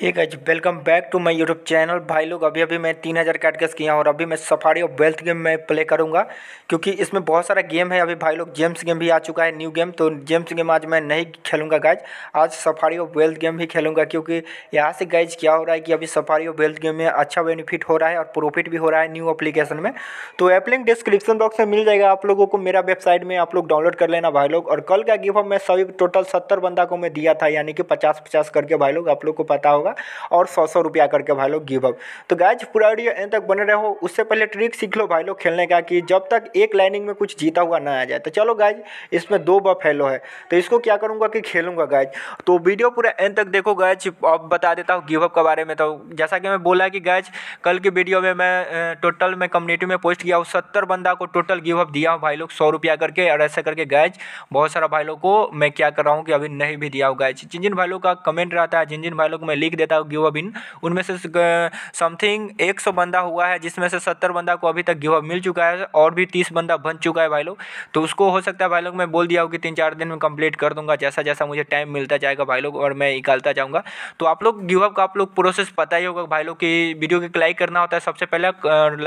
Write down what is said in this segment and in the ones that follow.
hey guys welcome back to my YouTube channel भाई लोग अभी अभी मैं तीन हज़ार कैट गेस किया और अभी मैं सफारी और वेल्थ गेम में प्ले करूँगा क्योंकि इसमें बहुत सारा गेम है अभी भाई लोग जेम्स गेम भी आ चुका है न्यू गेम तो जेम्स गेम आज मैं नहीं खेलूंगा गाइज आज सफारी और वेल्थ गेम भी खेलूँगा क्योंकि यहाँ से गाइज क्या हो रहा है कि अभी सफारी और वेल्थ गेम में अच्छा बेनिफिट हो रहा है और प्रॉफिट भी हो रहा है न्यू अपलीकेशन में तो ऐप लिंक डिस्क्रिप्शन बॉक्स में मिल जाएगा आप लोगों को मेरा वेबसाइट में आप लोग डाउनलोड कर लेना भाई लोग और कल का गिफ्ट मैं सभी टोटल सत्तर बंदा को मैं दिया था यानी कि पचास पचास करके भाई लोग आप लोग को पता होगा होगा और सौ सौ रुपया करके भाई लोग गिव अप तो गैज पूरा वीडियो एंड तक बने रहो उससे पहले ट्रिक सीख लो भाई लोग खेलने का कि जब तक एक लाइनिंग में कुछ जीता हुआ ना आ जाए तो चलो गाइज इसमें दो बफ हेलो है तो इसको क्या करूँगा कि खेलूंगा गाइज तो वीडियो पूरा एंड तक देखो गाइज अब बता देता हूँ गिवअप के बारे में तो जैसा कि मैं बोला कि गाइज कल की वीडियो में मैं टोटल मैं कम्युनिटी में पोस्ट किया हूँ सत्तर बंदा को टोटल गिवअप दिया हूँ भाई लोग सौ रुपया करके और ऐसा करके गैज बहुत सारा भाई लोग को मैं क्या कर रहा हूँ कि अभी नहीं भी दिया हूँ गैज जिन जिन भाई लोग का कमेंट रहता है जिन जिन भाई लोग मैं लिख देता है गिव अप इन उनमें से समथिंग एक सौ बंदा हुआ है जिसमें से सत्तर बंदा को अभी तक गिव अप मिल चुका है और भी तीस बंदा बन चुका है भाई लोग तो उसको हो सकता है भाई लोग मैं बोल दिया हूँ कि तीन चार दिन में कंप्लीट कर दूंगा जैसा जैसा मुझे टाइम मिलता जाएगा भाई लोग और मैं निकालता जाऊँगा तो आप लोग गिव अप का आप लोग प्रोसेस पता ही होगा भाई लोग की वीडियो के लाइक करना होता है सबसे पहले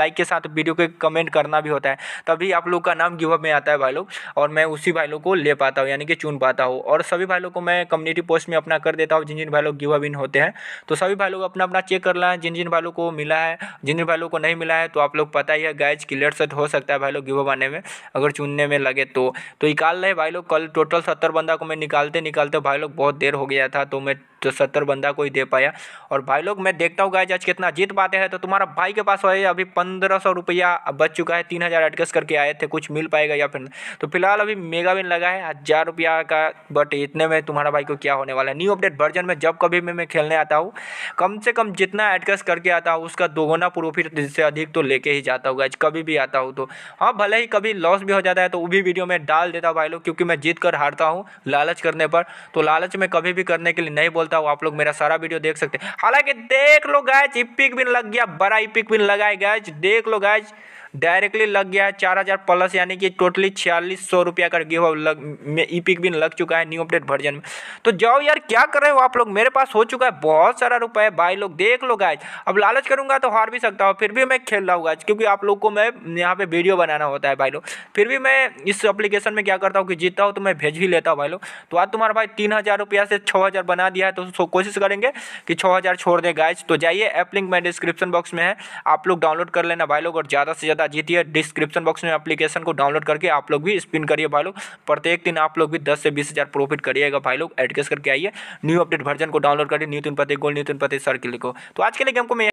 लाइक के साथ वीडियो के कमेंट करना भी होता है तभी आप लोग का नाम गिव अप में आता है भाई लोग और मैं उसी भाई लोग को ले पाता हूँ यानी कि चुन पाता हूँ और सभी भाई लोग को मैं कम्युनिटी पोस्ट में अपना कर देता हूँ जिन जिन भाई लोग गिव अप इन होते हैं तो सभी भाई लोग अपना अपना चेक कर लें जिन जिन भाई लोग को मिला है जिन जिन भाई लोग को नहीं मिला है तो आप लोग पता ही है गैज क्लियर सेट हो सकता है भाई लोग गिव आने में अगर चुनने में लगे तो, तो निकाल रहे भाई लोग कल टोटल सत्तर बंदा को मैं निकालते निकालते भाई लोग बहुत देर हो गया था तो मैं जो सत्तर बंदा कोई दे पाया और भाई लोग मैं देखता हूँ गाय आज कितना जीत पाते हैं तो तुम्हारा भाई के पास अभी पंद्रह सौ रुपया बच चुका है तीन हज़ार एडजस्ट करके आए थे कुछ मिल पाएगा या फिर तो फिलहाल अभी मेगा विन लगा है हज़ार रुपया का बट इतने में तुम्हारा भाई को क्या होने वाला है न्यू अपडेट वर्जन में जब कभी भी मैं खेलने आता हूँ कम से कम जितना एडजस्ट करके आता हूँ उसका दोगुना प्रोफिट से अधिक तो लेके ही जाता हूँ गाइज कभी भी आता हूँ तो हाँ भले ही कभी लॉस भी हो जाता है तो वो भी वीडियो में डाल देता हूँ भाई लोग क्योंकि मैं जीत कर हारता हूँ लालच करने पर तो लालच में कभी भी करने के लिए नहीं बोलता बोलता हूँ आप लोग मेरा सारा वीडियो देख सकते हैं हालांकि देख लो गैज इपिक बिन लग गया बड़ा इपिक बिन लगाए गए देख लो गैज डायरेक्टली लग गया है चार हज़ार प्लस यानी कि टोटली छियालीस सौ रुपया का गिव अप लग में ई पिक बिन लग चुका है न्यू अपडेट वर्जन में तो जाओ यार क्या कर रहे हो आप लोग मेरे पास हो चुका है बहुत सारा रुपया है भाई लोग देख लो गाइज अब लालच करूंगा तो हार भी सकता हूँ फिर भी मैं खेल रहा हूँ गाइज क्योंकि आप लोग को मैं यहाँ पे वीडियो बनाना होता है भाई लोग फिर भी मैं इस अप्लीकेशन में क्या करता हूँ कि जीतता हूँ तो मैं भेज भी लेता हूँ भाई लोग तो आज तुम्हारा भाई तीन हज़ार रुपया से छः हज़ार बना दिया है तो कोशिश करेंगे कि छः हज़ार छोड़ दें गाइज तो जाइए ऐप लिंक मैं डिस्क्रिप्शन बॉक्स में है आप लोग डाउनलोड कर लेना भाई लोग और ज़्यादा से ज़्यादा आ जाती है डिस्क्रिप्शन बॉक्स में एप्लीकेशन को डाउनलोड करके आप लोग भी स्पिन करिए भाई लोग प्रत्येक दिन आप लोग भी दस से बीस हज़ार प्रॉफिट करिएगा भाई लोग एडकेस करके आइए न्यू अपडेट वर्जन को डाउनलोड करिए न्यू तीन पति गोल न्यू तीन पति सर्किल को तो आज के लिए गेम को मैं